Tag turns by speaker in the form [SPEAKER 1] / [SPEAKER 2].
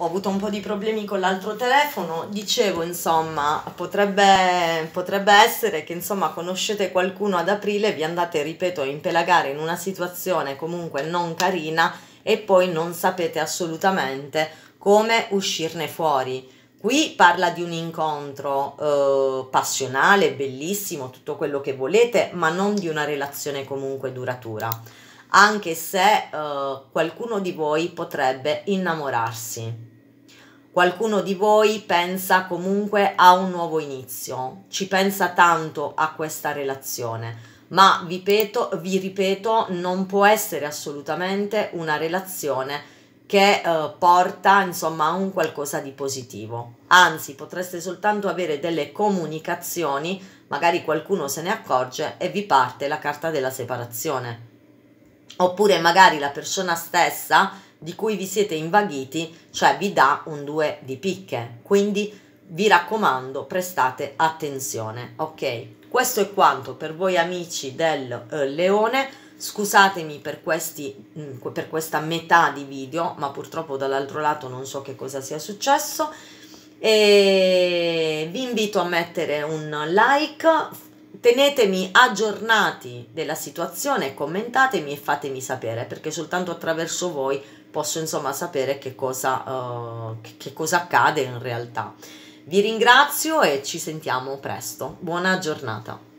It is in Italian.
[SPEAKER 1] ho avuto un po' di problemi con l'altro telefono, dicevo insomma, potrebbe, potrebbe essere che insomma conoscete qualcuno ad aprile, vi andate, ripeto, a impelagare in una situazione comunque non carina e poi non sapete assolutamente come uscirne fuori. Qui parla di un incontro eh, passionale, bellissimo, tutto quello che volete, ma non di una relazione comunque duratura anche se eh, qualcuno di voi potrebbe innamorarsi. Qualcuno di voi pensa comunque a un nuovo inizio, ci pensa tanto a questa relazione, ma vi ripeto, vi ripeto non può essere assolutamente una relazione che eh, porta insomma a un qualcosa di positivo. Anzi, potreste soltanto avere delle comunicazioni, magari qualcuno se ne accorge e vi parte la carta della separazione oppure magari la persona stessa di cui vi siete invaghiti, cioè vi dà un 2 di picche. Quindi vi raccomando, prestate attenzione, ok? Questo è quanto per voi amici del eh, leone. Scusatemi per, questi, mh, mm, per questa metà di video, ma purtroppo dall'altro lato non so che cosa sia successo. E vi invito a mettere un like, tenetemi aggiornati della situazione, commentatemi e fatemi sapere, perché soltanto attraverso voi posso insomma sapere che cosa, uh, che cosa accade in realtà. Vi ringrazio e ci sentiamo presto. Buona giornata.